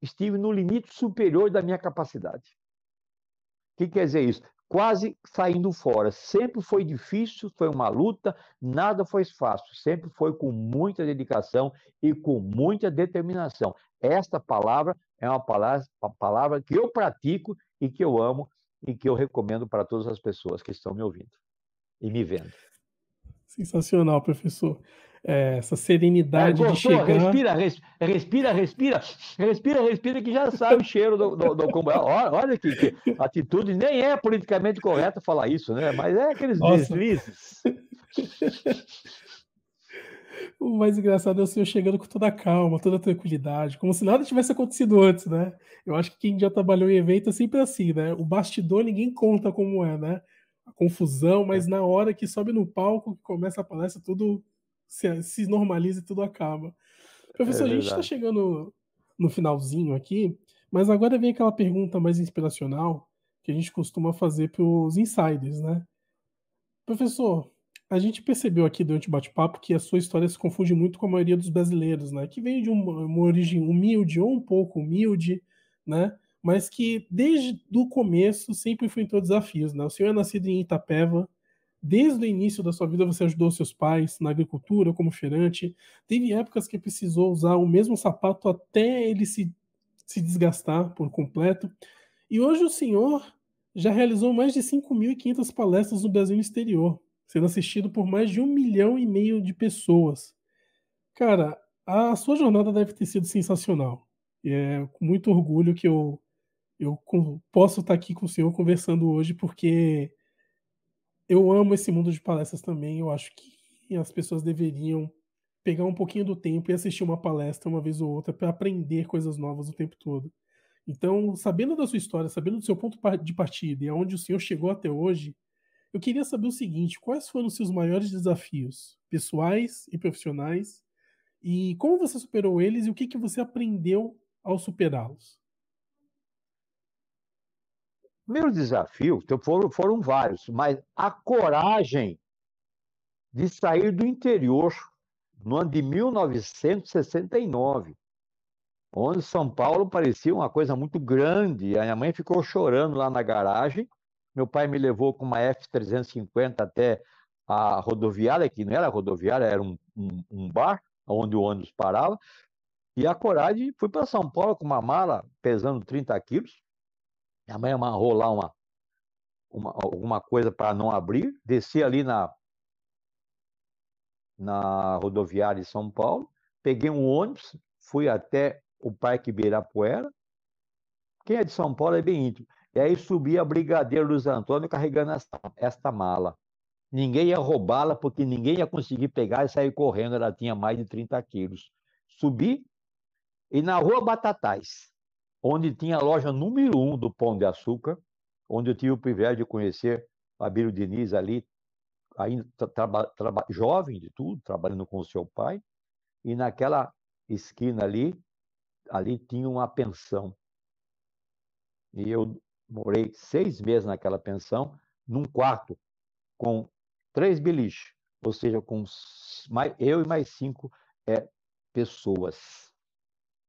estive no limite superior da minha capacidade. O que quer dizer isso? Quase saindo fora. Sempre foi difícil, foi uma luta, nada foi fácil. Sempre foi com muita dedicação e com muita determinação. Esta palavra é uma palavra, uma palavra que eu pratico e que eu amo e que eu recomendo para todas as pessoas que estão me ouvindo e me vendo. Sensacional, professor é, essa serenidade é, gostou, de chegar. Respira, respira, respira, respira, respira, que já sabe o cheiro do, do, do Olha, olha que, que, atitude, nem é politicamente correto falar isso, né? Mas é aqueles deslizes. O mais engraçado é o senhor chegando com toda a calma, toda a tranquilidade, como se nada tivesse acontecido antes, né? Eu acho que quem já trabalhou em evento é sempre assim, né? O bastidor ninguém conta como é, né? A confusão, mas é. na hora que sobe no palco, que começa a palestra, tudo se, se normaliza e tudo acaba. Professor, é a gente está chegando no finalzinho aqui, mas agora vem aquela pergunta mais inspiracional que a gente costuma fazer para os insiders, né? Professor, a gente percebeu aqui durante o bate-papo que a sua história se confunde muito com a maioria dos brasileiros, né? Que vem de uma, uma origem humilde ou um pouco humilde, né? Mas que desde o começo sempre enfrentou desafios, né? O senhor é nascido em Itapeva, Desde o início da sua vida você ajudou seus pais na agricultura como feirante. Teve épocas que precisou usar o mesmo sapato até ele se, se desgastar por completo. E hoje o senhor já realizou mais de 5.500 palestras no Brasil e no exterior, sendo assistido por mais de um milhão e meio de pessoas. Cara, a sua jornada deve ter sido sensacional. E é com muito orgulho que eu, eu posso estar aqui com o senhor conversando hoje, porque eu amo esse mundo de palestras também. Eu acho que as pessoas deveriam pegar um pouquinho do tempo e assistir uma palestra uma vez ou outra para aprender coisas novas o tempo todo. Então, sabendo da sua história, sabendo do seu ponto de partida e aonde o senhor chegou até hoje, eu queria saber o seguinte: quais foram os seus maiores desafios pessoais e profissionais? E como você superou eles e o que, que você aprendeu ao superá-los? Meus desafios então, foram, foram vários, mas a coragem de sair do interior no ano de 1969, onde São Paulo parecia uma coisa muito grande. A minha mãe ficou chorando lá na garagem. Meu pai me levou com uma F-350 até a rodoviária, que não era rodoviária, era um, um, um bar onde o ônibus parava. E a coragem, fui para São Paulo com uma mala pesando 30 quilos, minha mãe amarrou lá uma, uma alguma coisa para não abrir, desci ali na, na rodoviária de São Paulo, peguei um ônibus, fui até o Parque Beirapuera. Quem é de São Paulo é bem íntimo. E aí subi a Brigadeiro dos Antônio carregando esta, esta mala. Ninguém ia roubá-la, porque ninguém ia conseguir pegar e sair correndo. Ela tinha mais de 30 quilos. Subi e na Rua Batatais, onde tinha a loja número um do Pão de Açúcar, onde eu tive o privilégio de conhecer Abílio Diniz ali, ainda jovem de tudo, trabalhando com o seu pai, e naquela esquina ali, ali tinha uma pensão. E eu morei seis meses naquela pensão, num quarto com três beliches, ou seja, com mais, eu e mais cinco é, pessoas.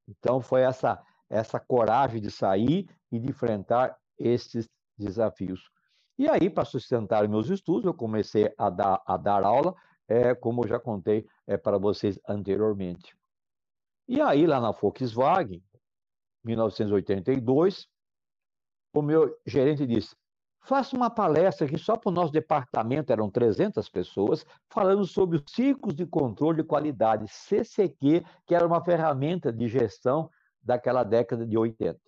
Então foi essa essa coragem de sair e de enfrentar esses desafios. E aí, para sustentar meus estudos, eu comecei a dar, a dar aula, é, como eu já contei é, para vocês anteriormente. E aí, lá na Volkswagen, 1982, o meu gerente disse: faça uma palestra aqui só para o nosso departamento, eram 300 pessoas, falando sobre os ciclos de controle de qualidade, CCQ, que era uma ferramenta de gestão daquela década de 80.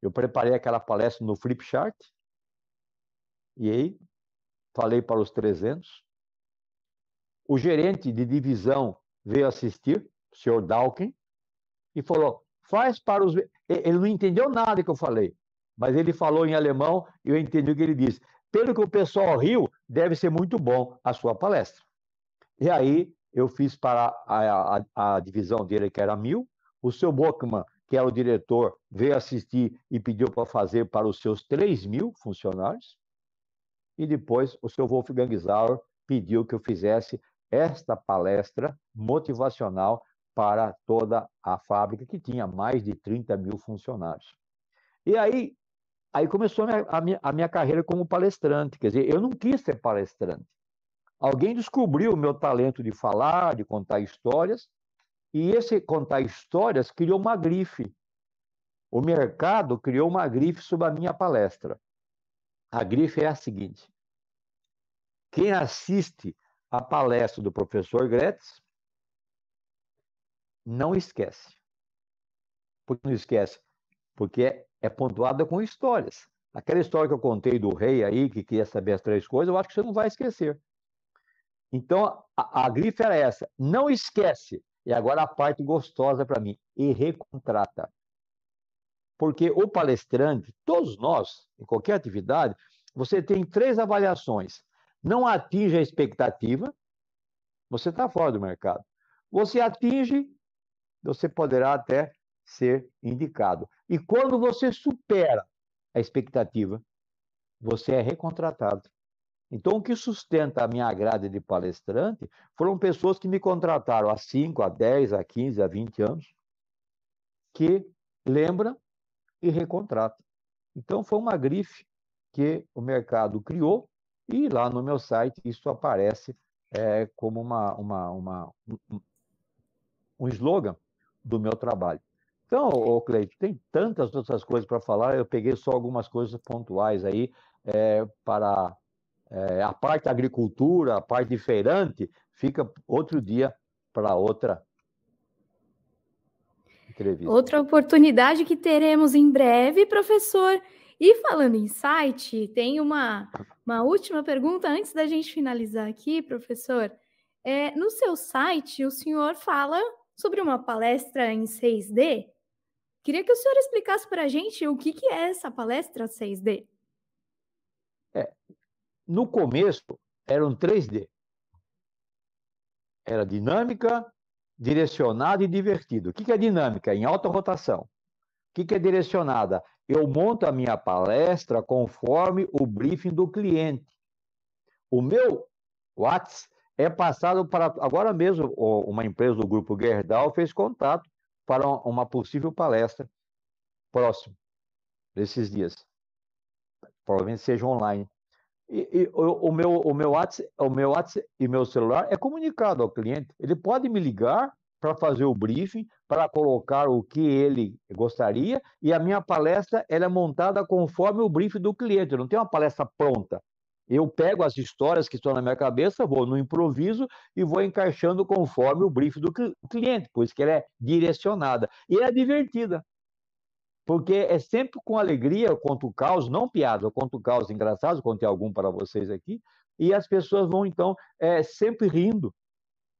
Eu preparei aquela palestra no flipchart e aí falei para os 300. O gerente de divisão veio assistir, o senhor Dawkins, e falou: faz para os. Ele não entendeu nada que eu falei, mas ele falou em alemão e eu entendi o que ele disse. Pelo que o pessoal riu, deve ser muito bom a sua palestra. E aí eu fiz para a, a, a divisão dele, que era mil, o seu Bockman que é o diretor, veio assistir e pediu para fazer para os seus 3 mil funcionários. E depois o seu Wolfgang Gangisauer pediu que eu fizesse esta palestra motivacional para toda a fábrica, que tinha mais de 30 mil funcionários. E aí, aí começou a minha, a minha, a minha carreira como palestrante. Quer dizer, eu não quis ser palestrante. Alguém descobriu o meu talento de falar, de contar histórias, e esse contar histórias criou uma grife. O mercado criou uma grife sobre a minha palestra. A grife é a seguinte: quem assiste a palestra do professor Gretz não esquece. Por que não esquece? Porque é, é pontuada com histórias. Aquela história que eu contei do rei aí, que queria saber as três coisas, eu acho que você não vai esquecer. Então, a, a grife era essa. Não esquece. E agora a parte gostosa para mim: e recontrata. Porque o palestrante, todos nós, em qualquer atividade, você tem três avaliações. Não atinge a expectativa, você está fora do mercado. Você atinge, você poderá até ser indicado. E quando você supera a expectativa, você é recontratado. Então, o que sustenta a minha grade de palestrante foram pessoas que me contrataram há 5, há 10, há 15, há 20 anos, que lembra e recontrata. Então, foi uma grife que o mercado criou e lá no meu site isso aparece é, como uma, uma, uma, um slogan do meu trabalho. Então, ô Cleito, tem tantas outras coisas para falar, eu peguei só algumas coisas pontuais aí é, para é, a parte da agricultura, a parte de feirante, fica outro dia para outra entrevista. Outra oportunidade que teremos em breve, professor. E falando em site, tem uma, uma última pergunta antes da gente finalizar aqui, professor. É, no seu site, o senhor fala sobre uma palestra em 6D. Queria que o senhor explicasse para a gente o que, que é essa palestra 6D. É, no começo eram 3D. Era dinâmica, direcionada e divertido. O que é dinâmica? Em alta rotação. O que é direcionada? Eu monto a minha palestra conforme o briefing do cliente. O meu WhatsApp é passado para. Agora mesmo, uma empresa do grupo Gerdau fez contato para uma possível palestra próximo desses dias. Provavelmente seja online. E, e o, o, meu o meu WhatsApp, o meu WhatsApp e meu celular é comunicado ao cliente. Ele pode me ligar para fazer o briefing, para colocar o que ele gostaria, e a minha palestra ela é montada conforme o briefing do cliente. Eu não tem uma palestra pronta. Eu pego as histórias que estão na minha cabeça, vou no improviso e vou encaixando conforme o briefing do cliente, pois que ela é direcionada e é divertida porque é sempre com alegria contra o caos, não piada, contra o caos engraçado, contei algum para vocês aqui, e as pessoas vão, então, é, sempre rindo.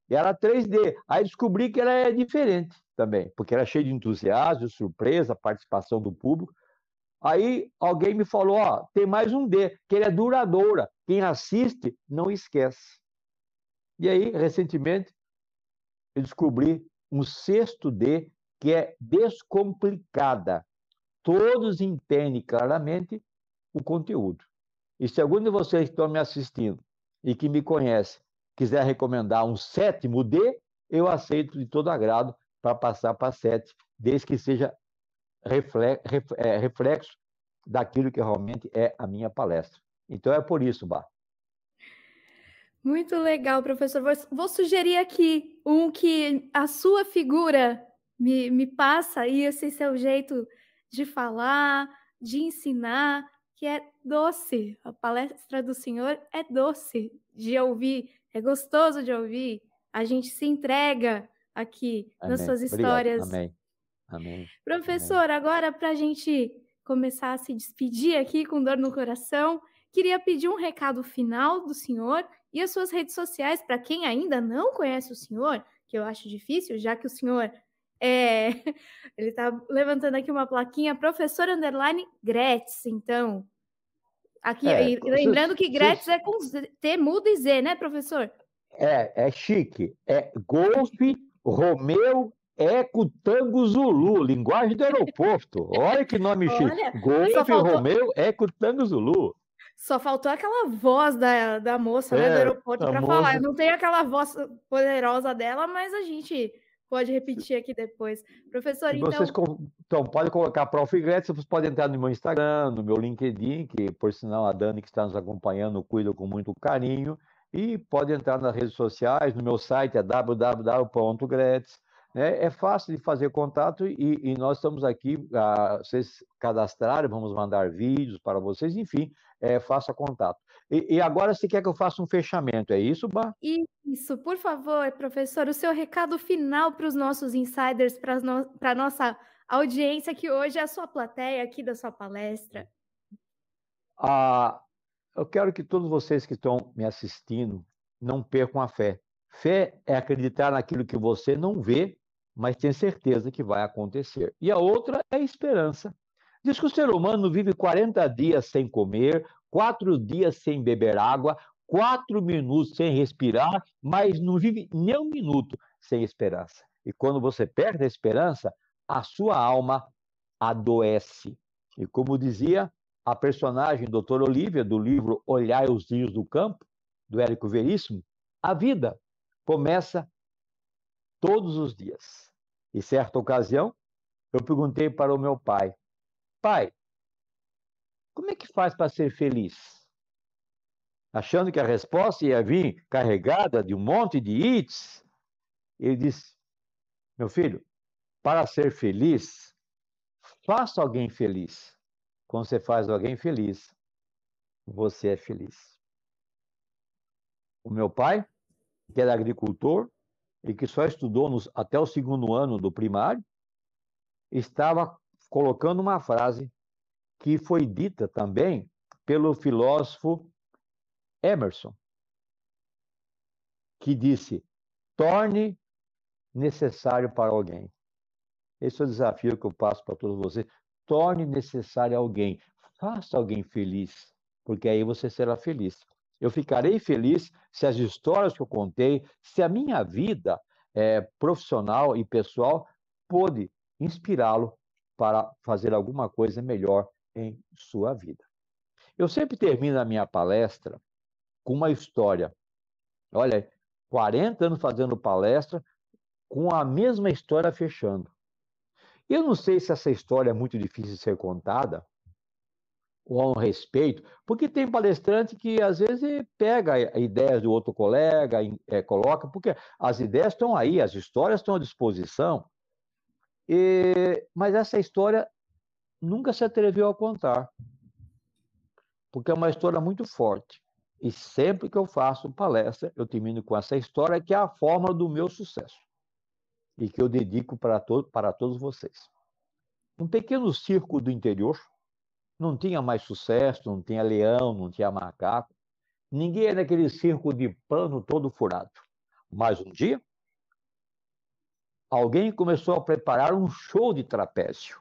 Era 3D. Aí descobri que ela é diferente também, porque era cheio de entusiasmo, surpresa, participação do público. Aí alguém me falou: ó, tem mais um D, que ele é duradoura. Quem assiste não esquece. E aí, recentemente, eu descobri um sexto D que é descomplicada todos entendem claramente o conteúdo. E se algum de vocês que estão me assistindo e que me conhece quiser recomendar um sétimo D, eu aceito de todo agrado para passar para sete, desde que seja é, reflexo daquilo que realmente é a minha palestra. Então é por isso, Bah. Muito legal, professor. Vou, vou, sugerir aqui um que a sua figura me, me passa e esse assim, seu jeito de falar, de ensinar, que é doce. A palestra do Senhor é doce de ouvir, é gostoso de ouvir. A gente se entrega aqui Amém. nas suas histórias. Amém. Amém. Professor, Amém. agora para a gente começar a se despedir aqui com dor no coração, queria pedir um recado final do senhor e as suas redes sociais para quem ainda não conhece o senhor, que eu acho difícil, já que o senhor é, ele tá levantando aqui uma plaquinha, professor underline Gretz, então. Aqui, é, lembrando que Gretz é com Z, T mudo e Z, né, professor? É, é chique. É Golfe Romeu Eco Tango Zulu, linguagem do aeroporto. Olha que nome Olha, chique. Golfe faltou... Romeu Eco Tango Zulu. Só faltou aquela voz da, da moça é, né, do é, aeroporto para falar. Não tem aquela voz poderosa dela, mas a gente Pode repetir aqui depois. Professor, então... Vocês, então, pode colocar Prof. Gretchen, vocês podem entrar no meu Instagram, no meu LinkedIn, que, por sinal, a Dani que está nos acompanhando cuida com muito carinho, e pode entrar nas redes sociais, no meu site é www.gretz. Né? É fácil de fazer contato e, e nós estamos aqui, a, ah, vocês cadastrarem, vamos mandar vídeos para vocês, enfim, é, faça contato. E, e, agora se quer que eu faça um fechamento, é isso, Bá? Isso, por favor, professor, o seu recado final para os nossos insiders, para no, a nossa audiência, que hoje é a sua plateia aqui da sua palestra. Ah, eu quero que todos vocês que estão me assistindo não percam a fé. Fé é acreditar naquilo que você não vê, mas tem certeza que vai acontecer. E a outra é a esperança. Diz que o ser humano vive 40 dias sem comer, quatro dias sem beber água, quatro minutos sem respirar, mas não vive nem um minuto sem esperança. E quando você perde a esperança, a sua alma adoece. E como dizia a personagem Doutor Olivia, do livro Olhar os Rios do Campo, do Érico Veríssimo, a vida começa todos os dias. E certa ocasião, eu perguntei para o meu pai: Pai, como é que faz para ser feliz? Achando que a resposta ia vir carregada de um monte de hits, ele disse: Meu filho, para ser feliz, faça alguém feliz. Quando você faz alguém feliz, você é feliz. O meu pai, que era agricultor e que só estudou nos, até o segundo ano do primário, estava colocando uma frase que foi dita também pelo filósofo Emerson, que disse: torne necessário para alguém. Esse é o desafio que eu passo para todos vocês. Torne necessário alguém. Faça alguém feliz, porque aí você será feliz. Eu ficarei feliz se as histórias que eu contei, se a minha vida é, profissional e pessoal pôde inspirá-lo para fazer alguma coisa melhor em sua vida. Eu sempre termino a minha palestra com uma história. Olha, 40 anos fazendo palestra com a mesma história fechando. Eu não sei se essa história é muito difícil de ser contada ou a um respeito, porque tem palestrante que às vezes pega ideias do outro colega, é, coloca, porque as ideias estão aí, as histórias estão à disposição, e, mas essa história nunca se atreveu a contar, porque é uma história muito forte. E sempre que eu faço palestra, eu termino com essa história, que é a forma do meu sucesso, e que eu dedico para, to para todos vocês. Um pequeno circo do interior, não tinha mais sucesso, não tinha leão, não tinha macaco, ninguém era aquele circo de pano todo furado. Mas um dia, alguém começou a preparar um show de trapézio.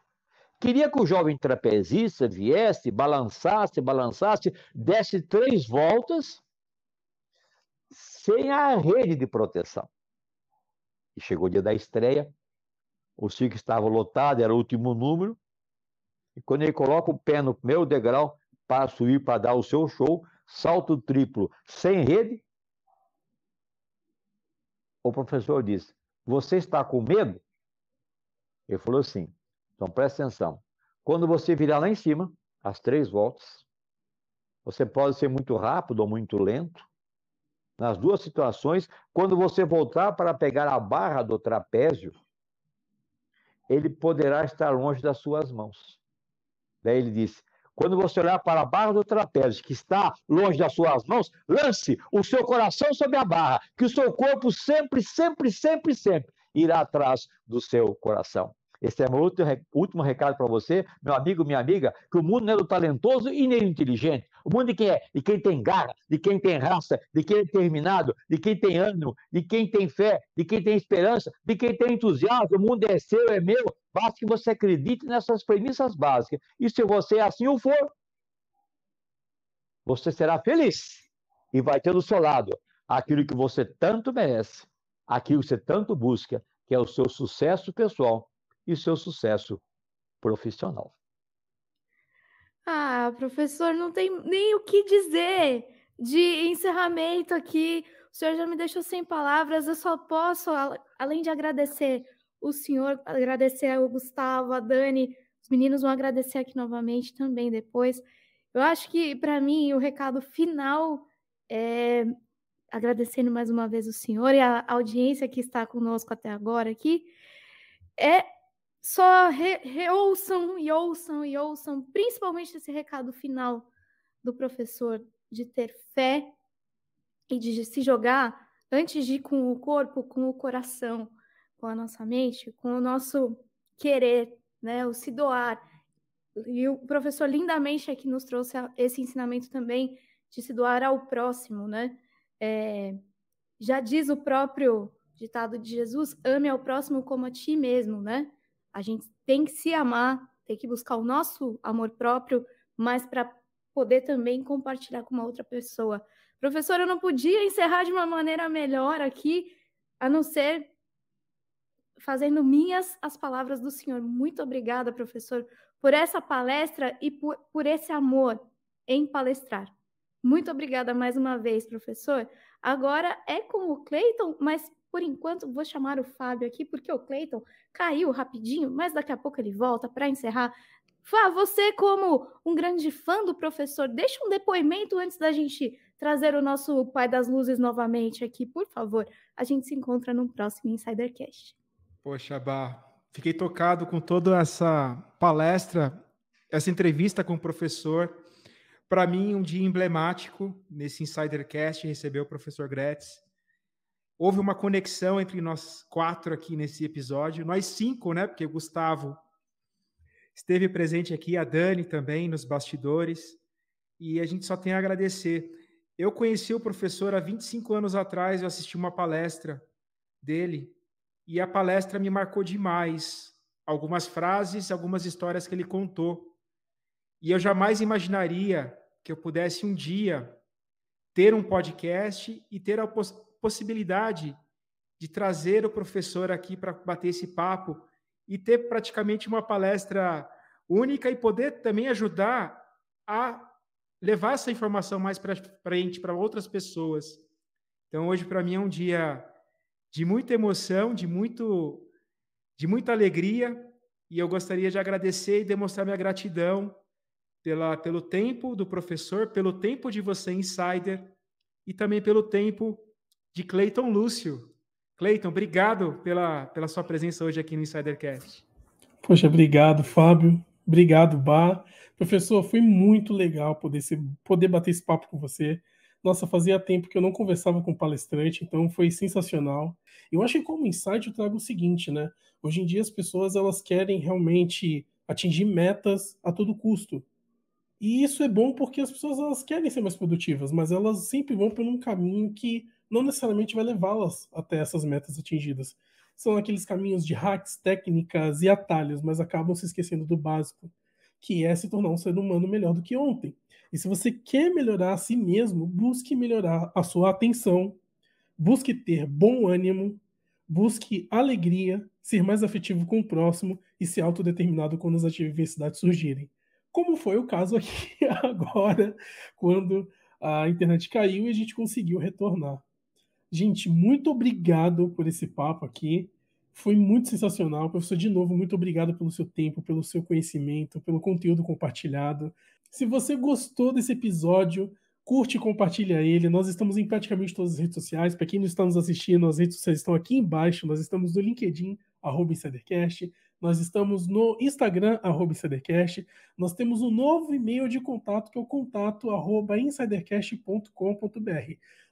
Queria que o jovem trapezista viesse, balançasse, balançasse, desse três voltas sem a rede de proteção. E chegou o dia da estreia, o circo estava lotado, era o último número, e quando ele coloca o pé no meu degrau para subir para dar o seu show, salto triplo sem rede, o professor disse: Você está com medo? Ele falou assim: então preste atenção. Quando você virar lá em cima, as três voltas, você pode ser muito rápido ou muito lento. Nas né? duas situações, quando você voltar para pegar a barra do trapézio, ele poderá estar longe das suas mãos. Daí ele disse quando você olhar para a barra do trapézio, que está longe das suas mãos, lance o seu coração sobre a barra, que o seu corpo sempre, sempre, sempre, sempre irá atrás do seu coração. Esse é meu último recado para você, meu amigo, minha amiga, que o mundo não é do talentoso e nem do inteligente. O mundo de é quem é? De quem tem garra, de quem tem raça, de quem é determinado, de quem tem ânimo, de quem tem fé, de quem tem esperança, de quem tem entusiasmo. O mundo é seu, é meu. Basta que você acredite nessas premissas básicas. E se você assim o for, você será feliz e vai ter do seu lado aquilo que você tanto merece, aquilo que você tanto busca, que é o seu sucesso pessoal e seu sucesso profissional. Ah, professor, não tem nem o que dizer de encerramento aqui. O senhor já me deixou sem palavras, eu só posso, além de agradecer o senhor, agradecer ao Gustavo, a Dani, os meninos vão agradecer aqui novamente também depois. Eu acho que, para mim, o recado final é agradecendo mais uma vez o senhor e a audiência que está conosco até agora aqui, é só re reouçam e ouçam e ouçam, principalmente esse recado final do professor de ter fé e de se jogar antes de ir com o corpo, com o coração, com a nossa mente, com o nosso querer, né, o se doar. E o professor lindamente aqui nos trouxe esse ensinamento também de se doar ao próximo, né? É, já diz o próprio ditado de Jesus: ame ao próximo como a ti mesmo, né? A gente tem que se amar, tem que buscar o nosso amor próprio, mas para poder também compartilhar com uma outra pessoa. Professora, eu não podia encerrar de uma maneira melhor aqui, a não ser fazendo minhas as palavras do senhor. Muito obrigada, professor, por essa palestra e por, por esse amor em palestrar. Muito obrigada mais uma vez, professor. Agora é com o Cleiton, mas por enquanto, vou chamar o Fábio aqui, porque o Cleiton caiu rapidinho, mas daqui a pouco ele volta para encerrar. Fá, você, como um grande fã do professor, deixa um depoimento antes da gente trazer o nosso pai das luzes novamente aqui, por favor. A gente se encontra no próximo Insidercast. Poxa, Bar, fiquei tocado com toda essa palestra, essa entrevista com o professor. Para mim, um dia emblemático nesse Insidercast, receber o professor Gretz houve uma conexão entre nós quatro aqui nesse episódio, nós cinco, né? Porque o Gustavo esteve presente aqui, a Dani também nos bastidores, e a gente só tem a agradecer. Eu conheci o professor há 25 anos atrás, eu assisti uma palestra dele, e a palestra me marcou demais. Algumas frases, algumas histórias que ele contou. E eu jamais imaginaria que eu pudesse um dia ter um podcast e ter a, possibilidade de trazer o professor aqui para bater esse papo e ter praticamente uma palestra única e poder também ajudar a levar essa informação mais para frente para outras pessoas. Então hoje para mim é um dia de muita emoção, de muito de muita alegria e eu gostaria de agradecer e demonstrar minha gratidão pela pelo tempo do professor, pelo tempo de você insider e também pelo tempo de Cleiton Lúcio. Cleiton, obrigado pela, pela sua presença hoje aqui no Insidercast. Poxa, obrigado, Fábio. Obrigado, Bar. Professor, foi muito legal poder, ser, poder bater esse papo com você. Nossa, fazia tempo que eu não conversava com palestrante, então foi sensacional. Eu acho que como insight eu trago o seguinte, né? Hoje em dia as pessoas elas querem realmente atingir metas a todo custo. E isso é bom porque as pessoas elas querem ser mais produtivas, mas elas sempre vão por um caminho que não necessariamente vai levá-las até essas metas atingidas. São aqueles caminhos de hacks, técnicas e atalhos, mas acabam se esquecendo do básico, que é se tornar um ser humano melhor do que ontem. E se você quer melhorar a si mesmo, busque melhorar a sua atenção, busque ter bom ânimo, busque alegria, ser mais afetivo com o próximo e ser autodeterminado quando as adversidades surgirem. Como foi o caso aqui agora, quando a internet caiu e a gente conseguiu retornar. Gente, muito obrigado por esse papo aqui. Foi muito sensacional. Professor, de novo, muito obrigado pelo seu tempo, pelo seu conhecimento, pelo conteúdo compartilhado. Se você gostou desse episódio, curte e compartilha ele. Nós estamos em praticamente todas as redes sociais. Para quem não está nos assistindo, as redes sociais estão aqui embaixo. Nós estamos no LinkedIn, arroba Insidercast. Nós estamos no Instagram, arroba Insidercast. Nós temos um novo e-mail de contato, que é o contato, arroba insidercast.com.br.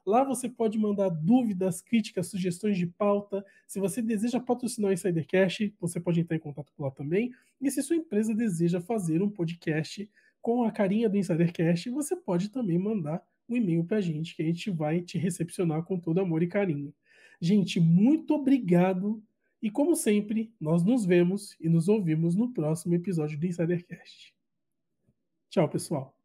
Lá você pode mandar dúvidas, críticas, sugestões de pauta. Se você deseja patrocinar o Insidercast, você pode entrar em contato por lá também. E se sua empresa deseja fazer um podcast com a carinha do Insidercast, você pode também mandar um e-mail para a gente, que a gente vai te recepcionar com todo amor e carinho. Gente, muito obrigado. E como sempre, nós nos vemos e nos ouvimos no próximo episódio do Insidercast. Tchau, pessoal.